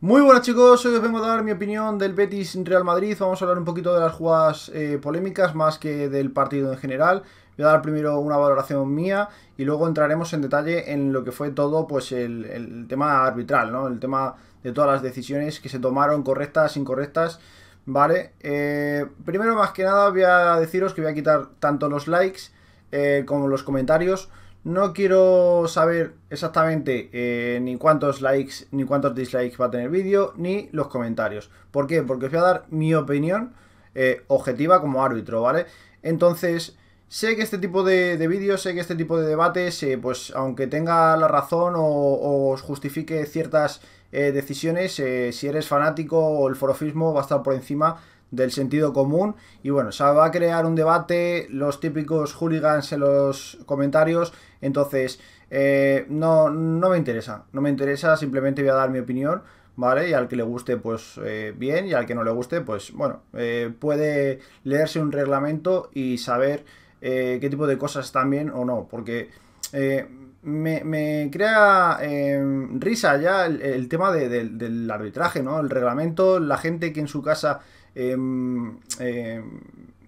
Muy buenas chicos, hoy os vengo a dar mi opinión del Betis Real Madrid. Vamos a hablar un poquito de las jugadas eh, polémicas más que del partido en general. Voy a dar primero una valoración mía y luego entraremos en detalle en lo que fue todo pues el, tema arbitral, ¿no? El tema de todas las decisiones que se tomaron, correctas, incorrectas. Vale, eh, primero más que nada voy a deciros que voy a quitar tanto los likes eh, como los comentarios no quiero saber exactamente eh, ni cuántos likes ni cuántos dislikes va a tener el vídeo, ni los comentarios. ¿Por qué? Porque os voy a dar mi opinión eh, objetiva como árbitro, ¿vale? Entonces, sé que este tipo de, vídeos, sé que este tipo de debates, eh, pues aunque tenga la razón o, o os justifique ciertas decisiones, si eres fanático o el forofismo va a estar por encima del sentido común. Y bueno, se va a crear un debate, los típicos hooligans en los comentarios. Entonces, eh, no, no me interesa, no me interesa, simplemente voy a dar mi opinión. ¿vale? Y al que le guste, pues eh, bien, y al que no le guste, pues bueno, eh, puede leerse un reglamento y saber qué tipo de cosas están bien o no, porque me, crea em, risa ya el, tema del arbitraje, ¿no? El reglamento, la gente que en su casa Em, em,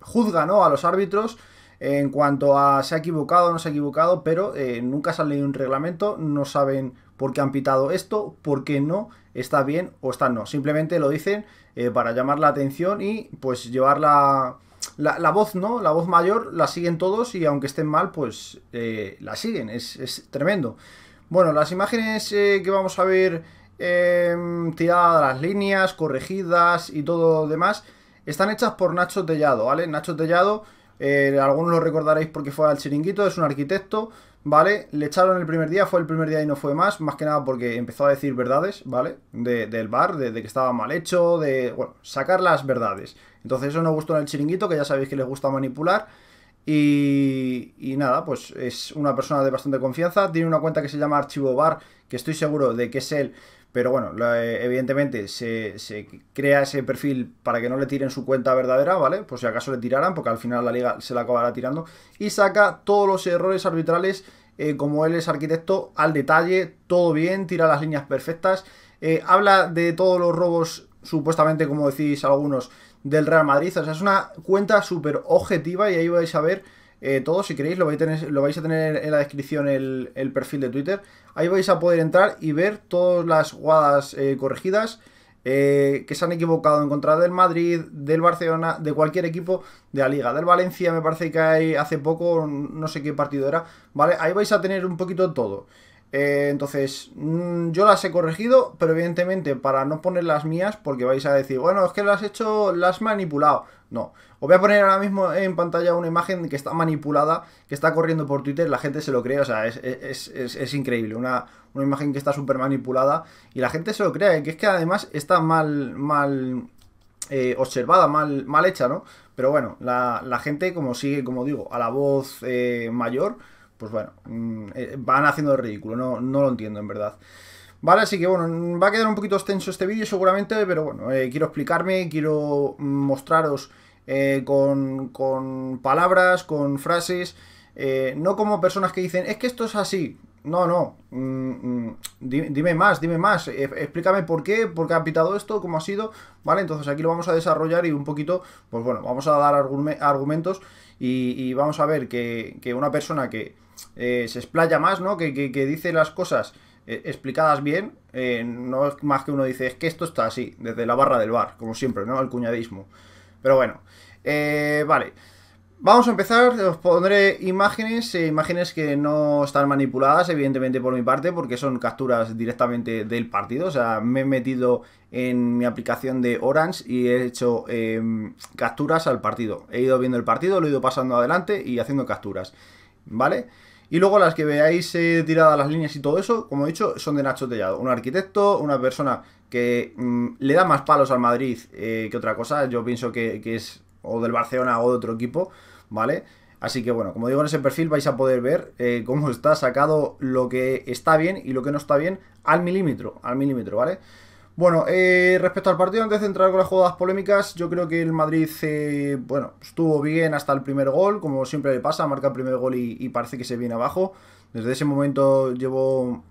juzga ¿no? a los árbitros en cuanto a se ha equivocado o no se ha equivocado, pero eh, nunca se han leído un reglamento, no saben por qué han pitado esto, por qué no, está bien o está no. Simplemente lo dicen eh, para llamar la atención y pues llevar la, voz, ¿no? La voz mayor la siguen todos y aunque estén mal, pues eh, la siguen, es, es, tremendo. Bueno, las imágenes que vamos a ver Em, Tirada de las líneas, corregidas y todo demás, están hechas por Nacho Tellado, ¿vale? Nacho Tellado, eh, algunos lo recordaréis porque fue al chiringuito, es un arquitecto, ¿vale? Le echaron el primer día, fue el primer día y no fue más, más que nada porque empezó a decir verdades, ¿vale? del bar, de, que estaba mal hecho, de, bueno, sacar las verdades. Entonces eso no gustó en el chiringuito, que ya sabéis que les gusta manipular. Y, y, nada, pues es una persona de bastante confianza. Tiene una cuenta que se llama Archivo Bar, que estoy seguro de que es él, pero bueno, eh, evidentemente se, crea ese perfil para que no le tiren su cuenta verdadera, ¿vale? Por si acaso le tiraran, porque al final la liga se la acabará tirando. Y saca todos los errores arbitrales, eh, como él es arquitecto, al detalle, todo bien, tira las líneas perfectas. Eh, habla de todos los robos, supuestamente, como decís algunos, del Real Madrid. O sea, es una cuenta súper objetiva y ahí vais a ver eh, todo, si queréis, lo vais, a tener, lo vais a tener en la descripción el, perfil de Twitter. Ahí vais a poder entrar y ver todas las jugadas eh, corregidas eh, que se han equivocado en contra del Madrid, del Barcelona, de cualquier equipo de la liga. Del Valencia me parece que hay hace poco, no sé qué partido era. ¿Vale? Ahí vais a tener un poquito todo. Eh, entonces, mm, yo las he corregido, pero evidentemente para no poner las mías, porque vais a decir, bueno, es que las he hecho, las he manipulado. No, os voy a poner ahora mismo en pantalla una imagen que está manipulada, que está corriendo por Twitter, la gente se lo cree, o sea, es, increíble, una, imagen que está súper manipulada y la gente se lo cree, que es que además está mal, mal eh, observada, mal, mal hecha, ¿no? Pero bueno, la, gente, como sigue, como digo, a la voz eh, mayor, pues bueno, mm, eh, van haciendo el ridículo, no, no lo entiendo en verdad. Vale, así que bueno, va a quedar un poquito extenso este vídeo seguramente, pero bueno, eh, quiero explicarme, quiero mostraros eh, con, palabras, con frases, no como personas que dicen, es que esto es así. No, no, mm, mm, dime, más, dime más, explícame por qué, por qué ha pitado esto, cómo ha sido, ¿vale? Entonces aquí lo vamos a desarrollar y un poquito, pues bueno, vamos a dar argumentos y, vamos a ver que, que una persona que eh, se explaya más, ¿no? Que, dice las cosas eh, explicadas bien, eh, no es más que uno dice, es que esto está así, desde la barra del bar, como siempre, ¿no? El cuñadismo. Pero bueno, vale. Vamos a empezar, os pondré imágenes, imágenes que no están manipuladas, evidentemente por mi parte, porque son capturas directamente del partido. O sea, me he metido en mi aplicación de Orange y he hecho em, capturas al partido. He ido viendo el partido, lo he ido pasando adelante y haciendo capturas, ¿vale? vale y luego las que veáis eh, tiradas las líneas y todo eso, como he dicho, son de Nacho Tellado. Un arquitecto, una persona que mm, le da más palos al Madrid eh, que otra cosa. Yo pienso que, es o del Barcelona o de otro equipo, ¿vale? Así que bueno, como digo, en ese perfil vais a poder ver eh, cómo está sacado lo que está bien y lo que no está bien al milímetro, al milímetro, ¿vale? Bueno, eh, respecto al partido, antes de entrar con las jugadas polémicas, yo creo que el Madrid, eh, bueno, estuvo bien hasta el primer gol, como siempre le pasa, marca el primer gol y, parece que se viene abajo. Desde ese momento llevó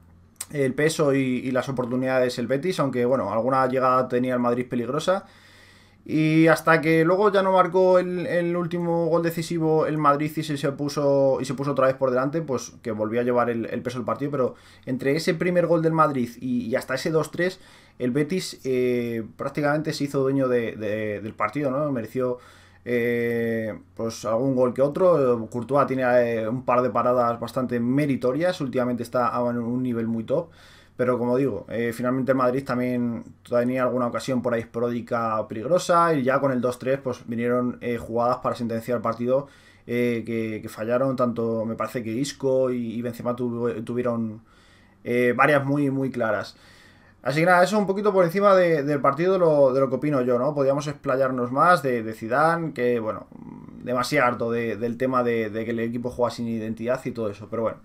el peso y, y, las oportunidades el Betis, aunque bueno, alguna llegada tenía el Madrid peligrosa. Y hasta que luego ya no marcó el, último gol decisivo el Madrid y se, puso, y se puso otra vez por delante, pues que volvió a llevar el, peso del partido. Pero entre ese primer gol del Madrid y, hasta ese 2-3, el Betis eh, prácticamente se hizo dueño de, del partido, ¿no? Mereció eh, pues algún gol que otro. Courtois tiene eh, un par de paradas bastante meritorias. Últimamente está en un nivel muy top. Pero como digo, eh, finalmente Madrid también tenía alguna ocasión por ahí o peligrosa y ya con el 2-3 pues vinieron eh, jugadas para sentenciar el partido eh, que, fallaron. Tanto me parece que Isco y, Benzema tuvieron varias muy, muy claras. Así que nada, eso es un poquito por encima del partido de lo, que opino yo, ¿no? Podíamos explayarnos más de, Zidane, que bueno, demasiado del tema de que el equipo juega sin identidad y todo eso, pero bueno.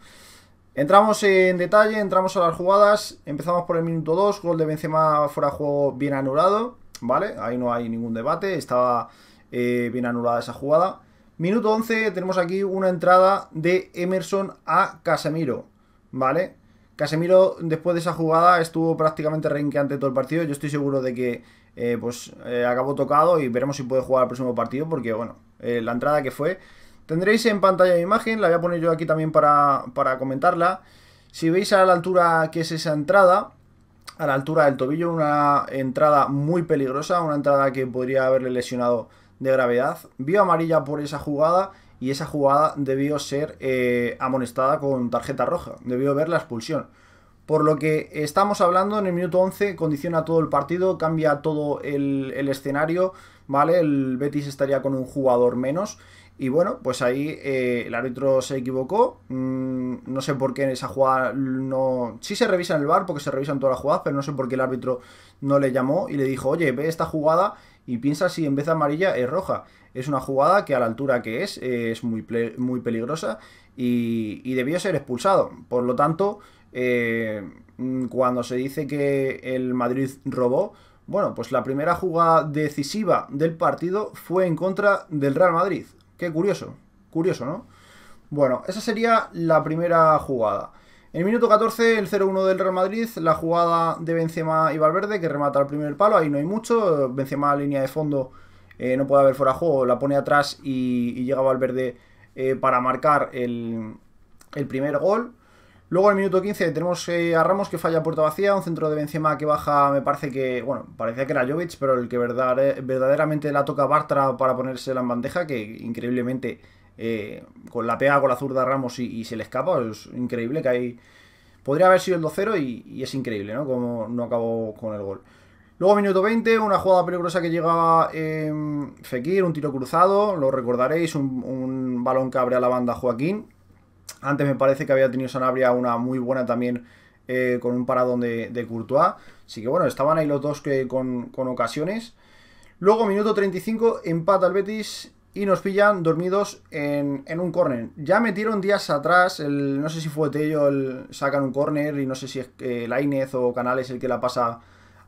Entramos en detalle, entramos a las jugadas, empezamos por el minuto 2, gol de Benzema fuera de juego bien anulado, ¿vale? Ahí no hay ningún debate, estaba eh, bien anulada esa jugada. Minuto 11, tenemos aquí una entrada de Emerson a Casemiro, ¿vale? Casemiro después de esa jugada estuvo prácticamente renqueante todo el partido, yo estoy seguro de que eh, pues eh, acabó tocado y veremos si puede jugar el próximo partido porque, bueno, la entrada que fue Tendréis en pantalla de imagen, la voy a poner yo aquí también para, comentarla. Si veis a la altura que es esa entrada, a la altura del tobillo, una entrada muy peligrosa, una entrada que podría haberle lesionado de gravedad. Vio amarilla por esa jugada y esa jugada debió ser eh, amonestada con tarjeta roja, debió ver la expulsión. Por lo que estamos hablando en el minuto 11, condiciona todo el partido, cambia todo el, el escenario, ¿vale? El Betis estaría con un jugador menos y bueno, pues ahí eh, el árbitro se equivocó. Mm, no sé por qué en esa jugada no. Sí se revisa en el bar porque se revisan todas las jugadas, pero no sé por qué el árbitro no le llamó y le dijo, oye, ve esta jugada y piensa si en vez de amarilla es roja. Es una jugada que a la altura que es, eh, es muy, muy peligrosa y, debió ser expulsado. Por lo tanto, eh, mm, cuando se dice que el Madrid robó, bueno, pues la primera jugada decisiva del partido fue en contra del Real Madrid. Qué curioso, curioso, ¿no? Bueno, esa sería la primera jugada. En el minuto 14, el 0-1 del Real Madrid, la jugada de Benzema y Valverde, que remata al primer palo, ahí no hay mucho, Benzema línea de fondo eh, no puede haber fuera de juego, la pone atrás y, llega Valverde eh, para marcar el primer gol. Luego al minuto 15 tenemos eh, a Ramos que falla puerta vacía, un centro de Benzema que baja, me parece que, bueno, parecía que era Jovic, pero el que verdaderamente la toca Bartra para ponerse en bandeja, que increíblemente eh, con la pega con la zurda Ramos y, se le escapa, es increíble que ahí Podría haber sido el 2-0 y, es increíble, ¿no? Como no acabó con el gol. Luego minuto 20, una jugada peligrosa que llega em, Fekir, un tiro cruzado, lo recordaréis, un balón que abre a la banda Joaquín, antes me parece que había tenido Sanabria una muy buena también eh, con un paradón de, de, Courtois. Así que bueno, estaban ahí los dos que, con, ocasiones. Luego, minuto 35, empata al Betis y nos pillan dormidos en, un córner. Ya metieron días atrás, el, no sé si fue Tello, el, sacan un córner y no sé si es eh, Lainez o es el que la pasa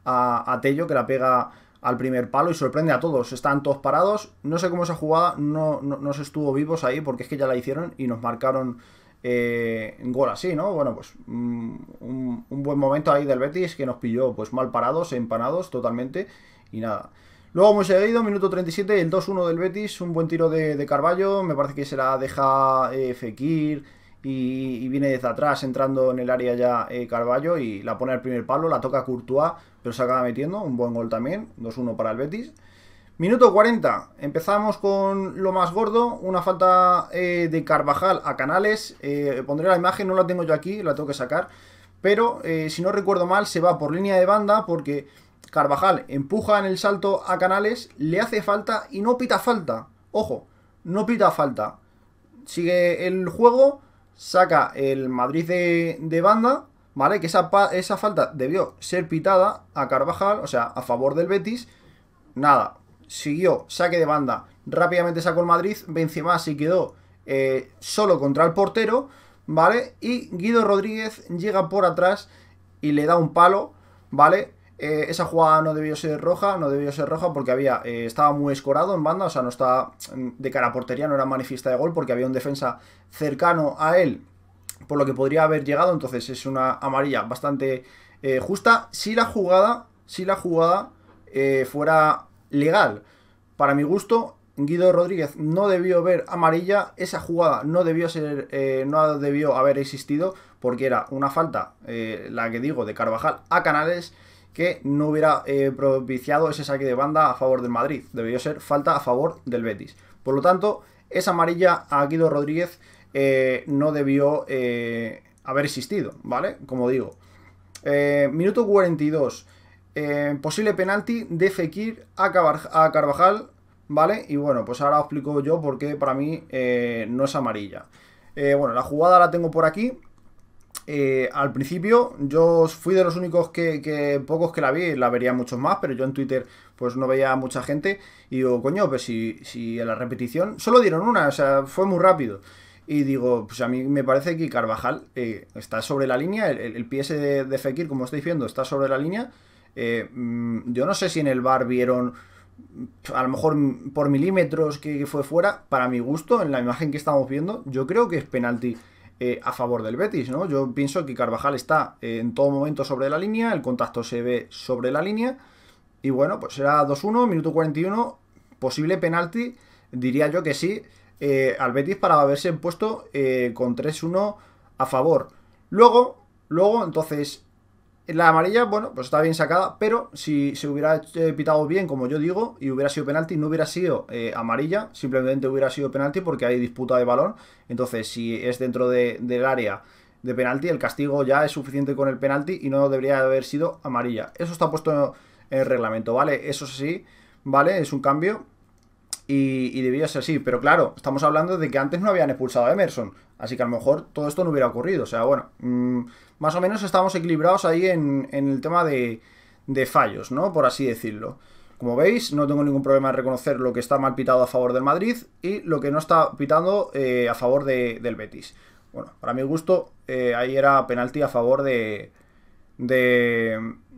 a, a Tello, que la pega al primer palo y sorprende a todos. Están todos parados. No sé cómo se jugada no, no, se estuvo vivos ahí porque es que ya la hicieron y nos marcaron eh, gol así, ¿no? Bueno, pues mm, un, buen momento ahí del Betis que nos pilló pues mal parados, empanados totalmente y nada. Luego hemos seguido, minuto 37, el 2-1 del Betis, un buen tiro de, Carballo, me parece que se la deja eh, Fekir y, viene desde atrás entrando en el área ya eh, Carballo y la pone al primer palo, la toca Courtois, pero se acaba metiendo, un buen gol también, 2-1 para el Betis. Minuto 40, empezamos con lo más gordo, una falta eh, de Carvajal a Canales, eh, pondré la imagen, no la tengo yo aquí, la tengo que sacar, pero eh, si no recuerdo mal se va por línea de banda porque Carvajal empuja en el salto a Canales, le hace falta y no pita falta, ojo, no pita falta, sigue el juego, saca el Madrid de, de banda ¿vale? Que esa, esa falta debió ser pitada a Carvajal, o sea, a favor del Betis. Nada, siguió, saque de banda, rápidamente sacó el Madrid, más y quedó eh, solo contra el portero, ¿vale? Y Guido Rodríguez llega por atrás y le da un palo, ¿vale? Eh, esa jugada no debió ser roja, no debió ser roja porque había, eh, estaba muy escorado en banda, o sea, no estaba de cara a portería, no era manifiesta de gol porque había un defensa cercano a él por lo que podría haber llegado. Entonces es una amarilla bastante eh, justa. Si la jugada, si la jugada eh, fuera legal, para mi gusto, Guido Rodríguez no debió ver amarilla. Esa jugada no debió ser, eh, no debió haber existido porque era una falta, la que digo, de Carvajal a Canales que no hubiera propiciado ese saque de banda a favor del Madrid. Debió ser falta a favor del Betis. Por lo tanto, es amarilla a Guido Rodríguez eh, no debió eh, haber existido, ¿vale? Como digo. Eh, minuto 42. posible penalti de Fekir a, Carvajal, ¿vale? Y bueno, pues ahora os explico yo por qué para mí no es amarilla. bueno, la jugada la tengo por aquí. al principio yo fui de los únicos que, pocos que la vi, la vería muchos más, pero yo en Twitter pues no veía a mucha gente y digo, coño, pues si, si en la repetición solo dieron una, o sea, fue muy rápido. Y digo, pues a mí me parece que Carvajal eh, está sobre la línea, el, pie PS de, Fekir, como estáis viendo, está sobre la línea. Eh, mm, yo no sé si en el bar vieron, a lo mejor por milímetros que, fue fuera, para mi gusto, en la imagen que estamos viendo, yo creo que es penalti eh, a favor del Betis, ¿no? Yo pienso que Carvajal está en todo momento sobre la línea, el contacto se ve sobre la línea. Y bueno, pues será 2-1, minuto 41, posible penalti, diría yo que sí eh, al Betis para haberse puesto eh, con 3-1 a favor. Luego, luego, entonces, la amarilla, bueno, pues está bien sacada, pero si se hubiera eh, pitado bien, como yo digo, y hubiera sido penalti, no hubiera sido eh, amarilla, simplemente hubiera sido penalti porque hay disputa de balón. Entonces, si es dentro del área de penalti, el castigo ya es suficiente con el penalti y no debería haber sido amarilla. Eso está puesto en el reglamento, ¿vale? Eso sí, ¿vale? Es un cambio y, debía ser así. Pero claro, estamos hablando de que antes no habían expulsado a Emerson. Así que a lo mejor todo esto no hubiera ocurrido. O sea, bueno, mm, más o menos estamos equilibrados ahí en, el tema de, de fallos, ¿no? Por así decirlo. Como veis, no tengo ningún problema en reconocer lo que está mal pitado a favor del Madrid y lo que no está pitando eh, a favor de, del Betis. Bueno, para mi gusto, eh, ahí era penalti a favor de,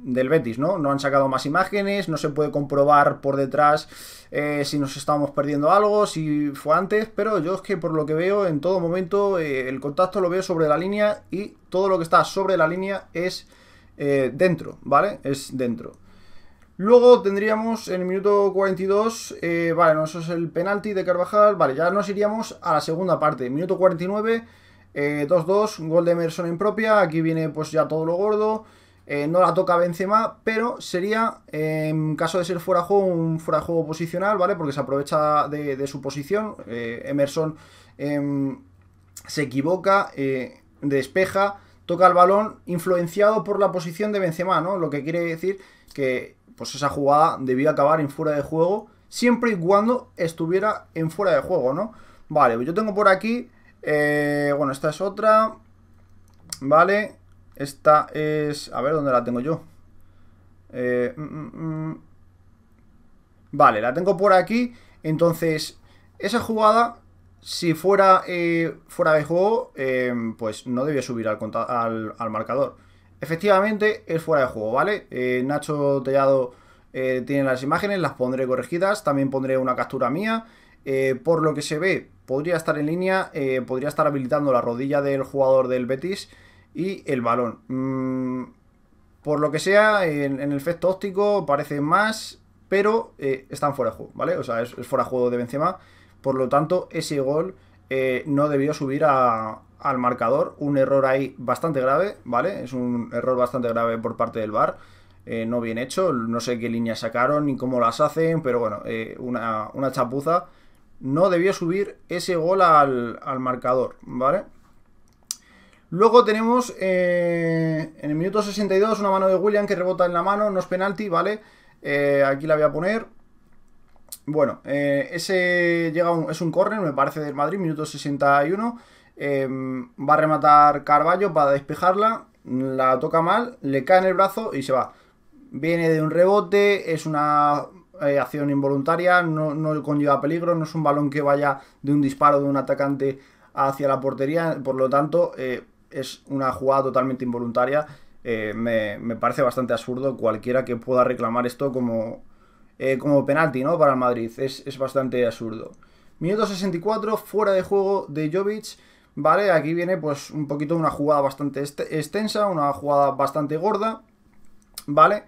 del Betis, ¿no? No han sacado más imágenes, no se puede comprobar por detrás eh, si nos estábamos perdiendo algo, si fue antes, pero yo es que por lo que veo en todo momento eh, el contacto lo veo sobre la línea y todo lo que está sobre la línea es eh, dentro, ¿vale? Es dentro. Luego tendríamos en el minuto 42, vale, no, eso es el penalti de Carvajal, vale, ya nos iríamos a la segunda parte, minuto 49, 2-2, gol de Emerson en propia, aquí viene pues ya todo lo gordo. Eh, no la toca Benzema, pero sería, eh, en caso de ser fuera de juego, un fuera de juego posicional, ¿vale? Porque se aprovecha de, su posición. Eh, Emerson em, se equivoca, despeja, toca el balón influenciado por la posición de Benzema, ¿no? Lo que quiere decir que pues esa jugada debía acabar en fuera de juego, siempre y cuando estuviera en fuera de juego, ¿no? Vale, pues yo tengo por aquí, bueno, esta es otra, ¿vale? Esta es... A ver, ¿dónde la tengo yo? Eh, mm, mm, mm. vale, la tengo por aquí. Entonces, esa jugada, si fuera eh, fuera de juego, eh, pues no debía subir al, al, marcador. Efectivamente, es fuera de juego, ¿vale? Nacho Tellado tiene las imágenes, las pondré corregidas. También pondré una captura mía. por lo que se ve, podría estar en línea, podría estar habilitando la rodilla del jugador del Betis y el balón. Mm, por lo que sea, en, el efecto óptico parece más, pero eh, están fuera de juego, ¿vale? O sea, es, fuera de juego de Benzema. Por lo tanto, ese gol eh, no debió subir al marcador. Un error ahí bastante grave, ¿vale? Es un error bastante grave por parte del VAR. Eh, no bien hecho, no sé qué líneas sacaron ni cómo las hacen, pero bueno, una, chapuza. No debió subir ese gol al, al marcador, ¿vale? Luego tenemos eh, en el minuto 62 una mano de William que rebota en la mano, no es penalti, ¿vale? Eh, aquí la voy a poner. Bueno, eh, ese llega es un córner, me parece, del Madrid, minuto 61. Em, va a rematar Carballo para despejarla, la toca mal, le cae en el brazo y se va. Viene de un rebote, es una acción involuntaria, no, conlleva peligro, no es un balón que vaya de un disparo de un atacante hacia la portería, por lo tanto, es una jugada totalmente involuntaria. Eh, me, parece bastante absurdo cualquiera que pueda reclamar esto como, eh, como penalti ¿no? para el Madrid. Es, bastante absurdo. Minuto 64, fuera de juego de Jovic. Vale, aquí viene pues un poquito una jugada bastante extensa, una jugada bastante gorda. Vale,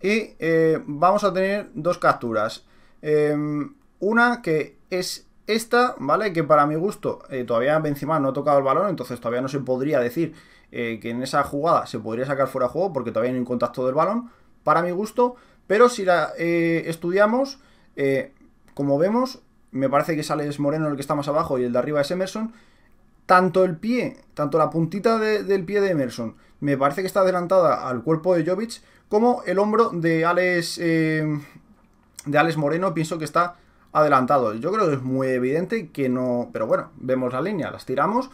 y eh, vamos a tener dos capturas. Em, una que es esta, ¿vale? Que para mi gusto eh, todavía Benzema no ha tocado el balón, entonces todavía no se podría decir eh, que en esa jugada se podría sacar fuera de juego porque todavía no hay contacto del balón, para mi gusto, pero si la eh, estudiamos, como vemos, me parece que sale es Moreno el que está más abajo y el de arriba es Emerson, tanto el pie, tanto la puntita del pie de Emerson, me parece que está adelantada al cuerpo de Jovic, como el hombro de Alex, de Alex Moreno, pienso que está adelantado. Yo creo que es muy evidente que no... Pero bueno, vemos la línea, las tiramos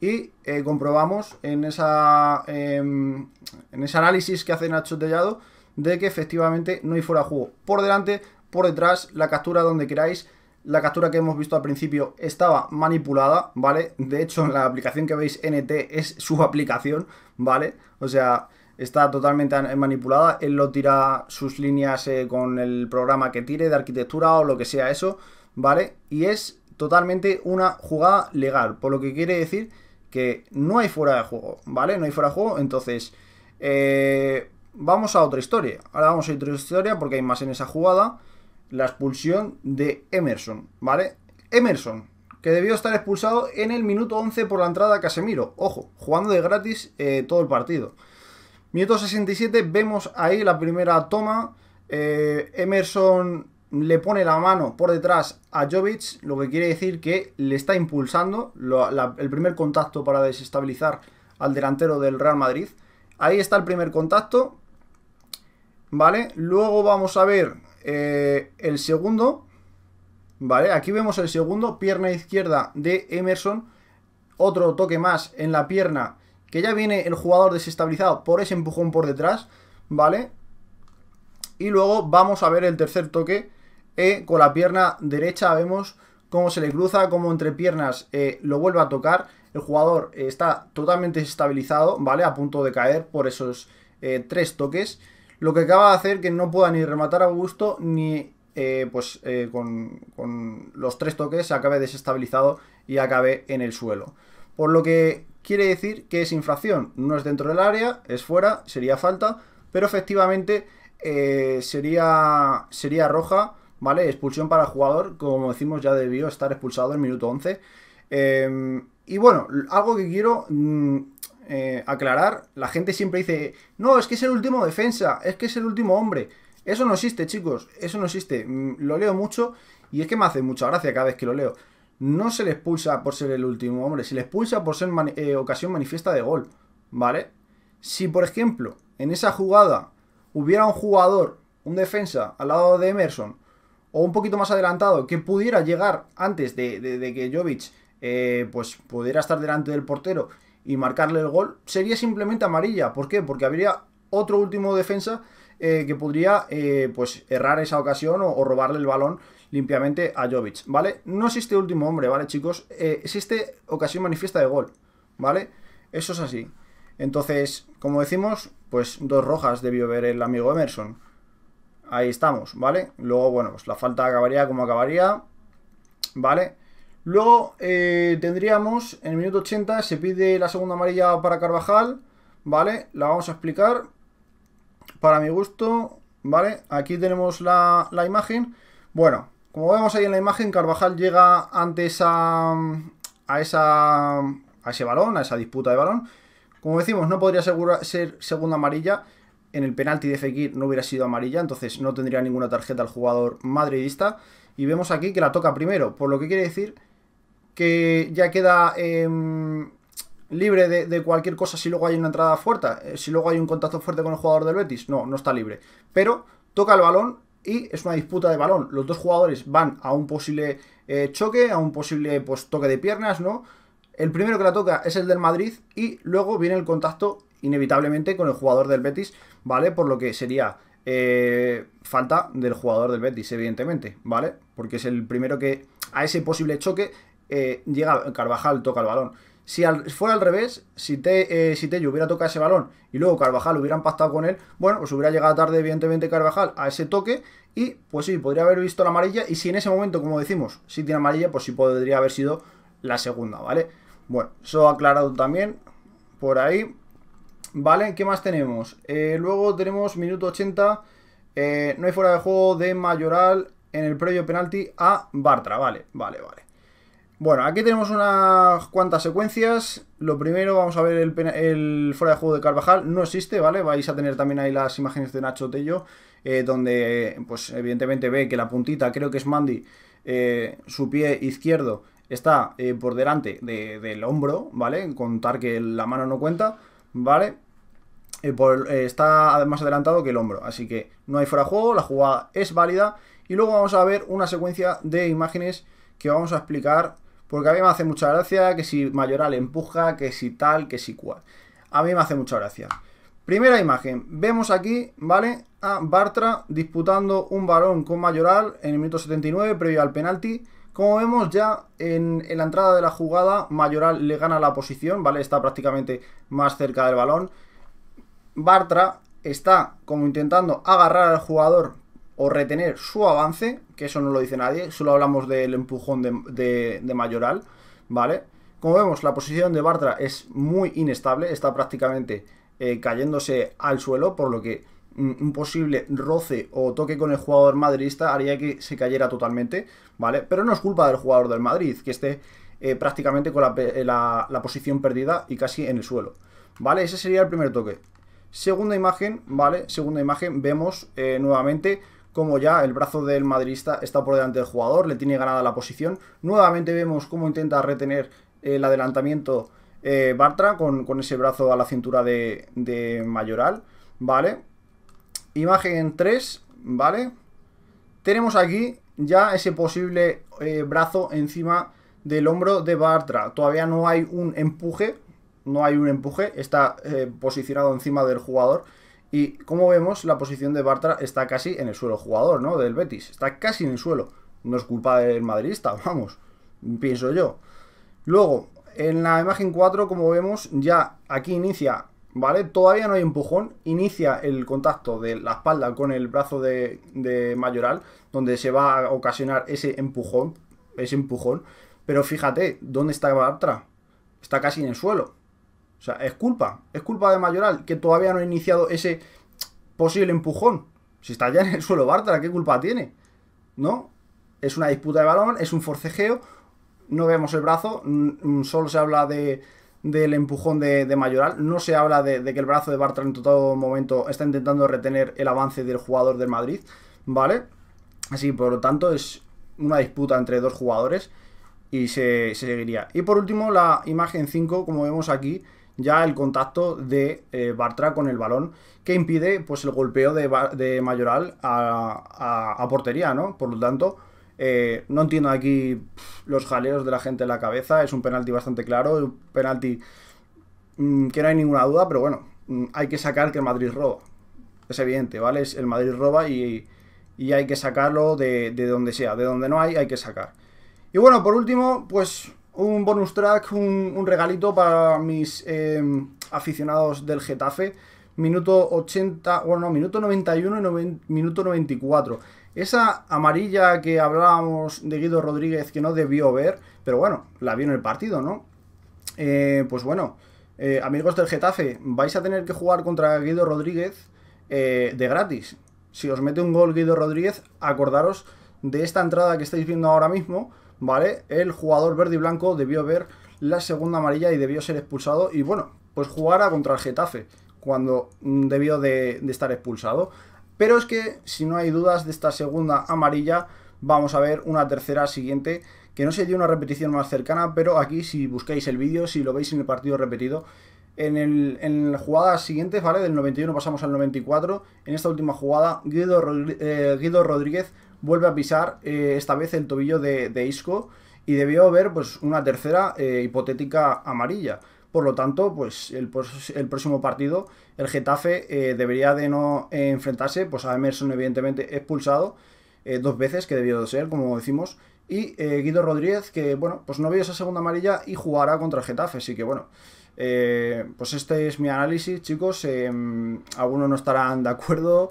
y eh, comprobamos en, esa, em, en ese análisis que hace Nacho Tellado de que efectivamente no hay fuera de juego. Por delante, por detrás, la captura donde queráis. La captura que hemos visto al principio estaba manipulada, ¿vale? De hecho, en la aplicación que veis, NT es su aplicación, ¿vale? O sea, está totalmente manipulada, él lo tira sus líneas eh, con el programa que tire de arquitectura o lo que sea eso, ¿vale? Y es totalmente una jugada legal, por lo que quiere decir que no hay fuera de juego, ¿vale? No hay fuera de juego, entonces eh, vamos a otra historia. Ahora vamos a otra historia porque hay más en esa jugada, la expulsión de Emerson, ¿vale? Emerson, que debió estar expulsado en el minuto 11 por la entrada a Casemiro, ojo, jugando de gratis eh, todo el partido. Minuto vemos ahí la primera toma. Eh, Emerson le pone la mano por detrás a Jovic, lo que quiere decir que le está impulsando el primer contacto para desestabilizar al delantero del Real Madrid. Ahí está el primer contacto, ¿vale? Luego vamos a ver eh, el segundo, ¿vale? Aquí vemos el segundo, pierna izquierda de Emerson, otro toque más en la pierna que ya viene el jugador desestabilizado por ese empujón por detrás, ¿vale? Y luego vamos a ver el tercer toque eh, con la pierna derecha, vemos cómo se le cruza, cómo entre piernas eh, lo vuelve a tocar. El jugador eh, está totalmente desestabilizado, ¿vale? A punto de caer por esos tres toques. Lo que acaba de hacer que no pueda ni rematar a gusto ni pues con, los tres toques Se acabe desestabilizado y acabe en el suelo. Por lo que quiere decir que es infracción. No es dentro del área, es fuera, sería falta, pero efectivamente eh, sería, sería roja, ¿vale? Expulsión para el jugador, como decimos, ya debió estar expulsado en el minuto 11. Em, y bueno, algo que quiero mm, eh, aclarar, la gente siempre dice, no, es que es el último defensa, es que es el último hombre. Eso no existe, chicos, eso no existe. Mm, lo leo mucho y es que me hace mucha gracia cada vez que lo leo no se le expulsa por ser el último hombre, se le expulsa por ser eh, ocasión manifiesta de gol, ¿vale? Si, por ejemplo, en esa jugada hubiera un jugador, un defensa, al lado de Emerson, o un poquito más adelantado, que pudiera llegar antes de, que Jovic eh, pues, pudiera estar delante del portero y marcarle el gol, sería simplemente amarilla. ¿Por qué? Porque habría otro último defensa eh, que podría pues errar esa ocasión o, robarle el balón limpiamente a Jovic, ¿vale? No existe último hombre, ¿vale, chicos? Eh, existe ocasión manifiesta de gol, ¿vale? Eso es así. Entonces, como decimos, pues dos rojas debió ver el amigo Emerson. Ahí estamos, ¿vale? Luego, bueno, pues la falta acabaría como acabaría, ¿vale? Luego eh, tendríamos, en el minuto 80, se pide la segunda amarilla para Carvajal, ¿vale? La vamos a explicar, para mi gusto, ¿vale? Aquí tenemos la, la imagen. Bueno, como vemos ahí en la imagen, Carvajal llega ante esa, a, esa, a ese balón, a esa disputa de balón. Como decimos, no podría ser segunda amarilla. En el penalti de Fekir no hubiera sido amarilla, entonces no tendría ninguna tarjeta al jugador madridista. Y vemos aquí que la toca primero, por lo que quiere decir que ya queda em, libre de, de, cualquier cosa si luego hay una entrada fuerte, eh, si luego hay un contacto fuerte con el jugador del Betis. No, no está libre. Pero toca el balón y es una disputa de balón. Los dos jugadores van a un posible eh, choque, a un posible pues, toque de piernas, ¿no? El primero que la toca es el del Madrid y luego viene el contacto inevitablemente con el jugador del Betis, ¿vale? Por lo que sería eh, falta del jugador del Betis, evidentemente, ¿vale? Porque es el primero que a ese posible choque eh, llega Carvajal, toca el balón. Si fuera al revés, si, te, eh, Tello hubiera tocado ese balón y luego Carvajal hubieran pactado con él, bueno, pues hubiera llegado tarde, evidentemente, Carvajal a ese toque y, pues sí, podría haber visto la amarilla y si en ese momento, como decimos, si tiene amarilla, pues sí podría haber sido la segunda, ¿vale? Bueno, eso aclarado también por ahí. Vale, ¿qué más tenemos? Eh, luego tenemos minuto 80, eh, no hay fuera de juego de Mayoral en el previo penalti a Bartra, vale, vale, vale. Bueno, aquí tenemos unas cuantas secuencias. Lo primero, vamos a ver el, fuera de juego de Carvajal. No existe, ¿vale? Vais a tener también ahí las imágenes de Nacho Tello, eh, donde, pues, evidentemente ve que la puntita, creo que es Mandy, eh, su pie izquierdo está eh, por delante del hombro, ¿vale? Contar que la mano no cuenta, ¿vale? está más adelantado que el hombro, así que no hay fuera de juego, la jugada es válida. Y luego vamos a ver una secuencia de imágenes que vamos a explicar porque a mí me hace mucha gracia que si Mayoral empuja, que si tal, que si cual. A mí me hace mucha gracia. Primera imagen, vemos aquí, ¿vale? A Bartra disputando un balón con Mayoral en el minuto 79, previo al penalti. Como vemos ya en, la entrada de la jugada, Mayoral le gana la posición, ¿vale? Está prácticamente más cerca del balón. Bartra está como intentando agarrar al jugador o retener su avance, que eso no lo dice nadie, solo hablamos del empujón de, Mayoral, ¿vale? Como vemos, la posición de Bartra es muy inestable, está prácticamente eh, cayéndose al suelo, por lo que mm, un posible roce o toque con el jugador madridista haría que se cayera totalmente, ¿vale? Pero no es culpa del jugador del Madrid, que esté eh, prácticamente con eh, la, posición perdida y casi en el suelo, ¿vale? Ese sería el primer toque. Segunda imagen, ¿vale? Segunda imagen, vemos nuevamente como ya el brazo del madridista está por delante del jugador, le tiene ganada la posición. Nuevamente vemos cómo intenta retener el adelantamiento eh, Bartra con, ese brazo a la cintura de, Mayoral, ¿vale? Imagen 3, ¿vale? Tenemos aquí ya ese posible eh, brazo encima del hombro de Bartra. Todavía no hay un empuje, no hay un empuje, está eh, posicionado encima del jugador y como vemos, la posición de Bartra está casi en el suelo jugador, ¿no? Del Betis. Está casi en el suelo. No es culpa del madridista, vamos. Pienso yo. Luego, en la imagen 4, como vemos, ya aquí inicia, ¿vale? Todavía no hay empujón. Inicia el contacto de la espalda con el brazo de, de Mayoral, donde se va a ocasionar ese empujón. Ese empujón. Pero fíjate, ¿dónde está Bartra? Está casi en el suelo. O sea, es culpa, es culpa de Mayoral, que todavía no ha iniciado ese posible empujón. Si está ya en el suelo Bartra, ¿qué culpa tiene? ¿No? Es una disputa de balón, es un forcejeo, no vemos el brazo, mm, mm, solo se habla de, del empujón de, Mayoral, no se habla de, que el brazo de Bartra en todo momento está intentando retener el avance del jugador del Madrid, ¿vale? Así, por lo tanto, es una disputa entre dos jugadores y se, se seguiría. Y por último, la imagen 5, como vemos aquí, ya el contacto de eh, Bartra con el balón, que impide pues el golpeo de, Mayoral a, portería, ¿no? Por lo tanto, eh, no entiendo aquí los jaleos de la gente en la cabeza, es un penalti bastante claro, un penalti mm, que no hay ninguna duda, pero bueno, mm, hay que sacar que el Madrid roba, es evidente, ¿vale? Es el Madrid roba y, hay que sacarlo de, de donde sea, de donde no hay, hay que sacar. Y bueno, por último, pues un bonus track, un, regalito para mis eh, aficionados del Getafe. Minuto 80, bueno, no, minuto 91 y minuto 94. Esa amarilla que hablábamos de Guido Rodríguez que no debió ver, pero bueno, la vio en el partido, ¿no? Eh, pues bueno, eh, amigos del Getafe, vais a tener que jugar contra Guido Rodríguez de gratis. Si os mete un gol Guido Rodríguez, acordaros de esta entrada que estáis viendo ahora mismo, ¿vale? El jugador verde y blanco debió ver la segunda amarilla y debió ser expulsado y bueno, pues jugara contra el Getafe cuando mm, debió de, estar expulsado. Pero es que, si no hay dudas de esta segunda amarilla, vamos a ver una tercera siguiente que no se dio una repetición más cercana, pero aquí si buscáis el vídeo, si lo veis en el partido repetido, en, la jugada siguiente, ¿vale? Del 91 pasamos al 94, en esta última jugada Guido eh, Rodríguez vuelve a pisar eh, esta vez el tobillo de, Isco y debió haber pues, una tercera eh, hipotética amarilla. Por lo tanto, pues el, próximo partido, el Getafe eh, debería de no enfrentarse pues, a Emerson, evidentemente expulsado dos veces, que debió de ser, como decimos, y Guido Rodríguez, que bueno, pues no vio esa segunda amarilla y jugará contra el Getafe. Así que bueno, pues este es mi análisis, chicos. Em, algunos no estarán de acuerdo,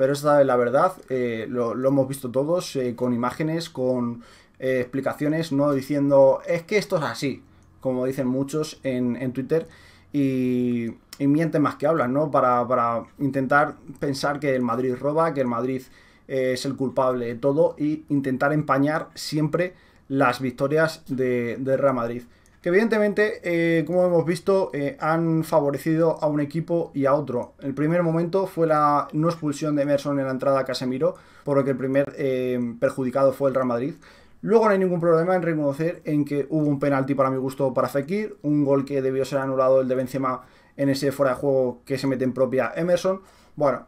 pero esa es la verdad, eh, lo, hemos visto todos eh, con imágenes, con eh, explicaciones, no diciendo es que esto es así, como dicen muchos en, en Twitter, y, mienten más que hablan, ¿no? Para, intentar pensar que el Madrid roba, que el Madrid es el culpable de todo y intentar empañar siempre las victorias de, de Real Madrid que evidentemente, eh, como hemos visto, eh, han favorecido a un equipo y a otro. El primer momento fue la no expulsión de Emerson en la entrada a Casemiro, por lo que el primer eh, perjudicado fue el Real Madrid. Luego no hay ningún problema en reconocer en que hubo un penalti para mi gusto para Fekir, un gol que debió ser anulado el de Benzema en ese fuera de juego que se mete en propia Emerson. Bueno,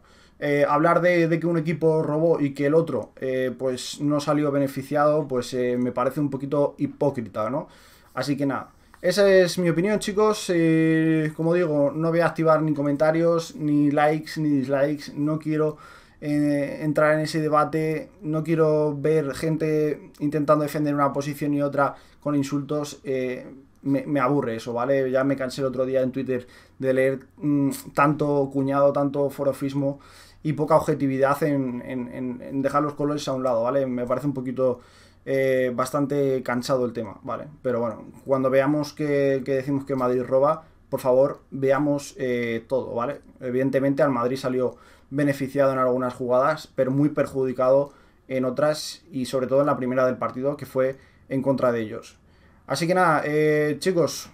hablar de, que un equipo robó y que el otro pues no salió beneficiado, pues me parece un poquito hipócrita, ¿no? Así que nada, esa es mi opinión chicos. Eh, como digo, no voy a activar ni comentarios, ni likes, ni dislikes. No quiero eh, entrar en ese debate. No quiero ver gente intentando defender una posición y otra con insultos. Eh, me, aburre eso, ¿vale? Ya me cansé el otro día en Twitter de leer mm, tanto cuñado, tanto forofismo y poca objetividad en, en, dejar los colores a un lado, ¿vale? Me parece un poquito eh, bastante cansado el tema, ¿vale? Pero bueno, cuando veamos que, decimos que Madrid roba, por favor, veamos eh, todo, ¿vale? Evidentemente al Madrid salió beneficiado en algunas jugadas, pero muy perjudicado en otras y sobre todo en la primera del partido, que fue en contra de ellos. Así que nada, eh, chicos,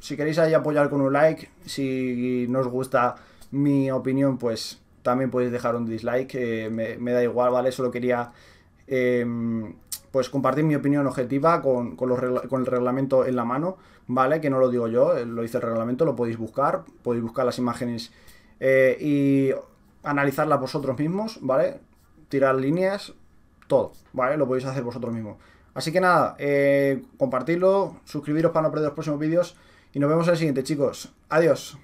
si queréis ahí apoyar con un like, si no os gusta mi opinión, pues también podéis dejar un dislike, me, da igual, ¿vale? Solo quería em, pues compartir mi opinión objetiva con, con, el reglamento en la mano, ¿vale? Que no lo digo yo, eh, lo dice el reglamento, lo podéis buscar, podéis buscar las imágenes eh, y analizarlas vosotros mismos, ¿vale? Tirar líneas, todo, ¿vale? Lo podéis hacer vosotros mismos. Así que nada, eh, compartidlo, suscribiros para no perder los próximos vídeos y nos vemos en el siguiente, chicos. Adiós.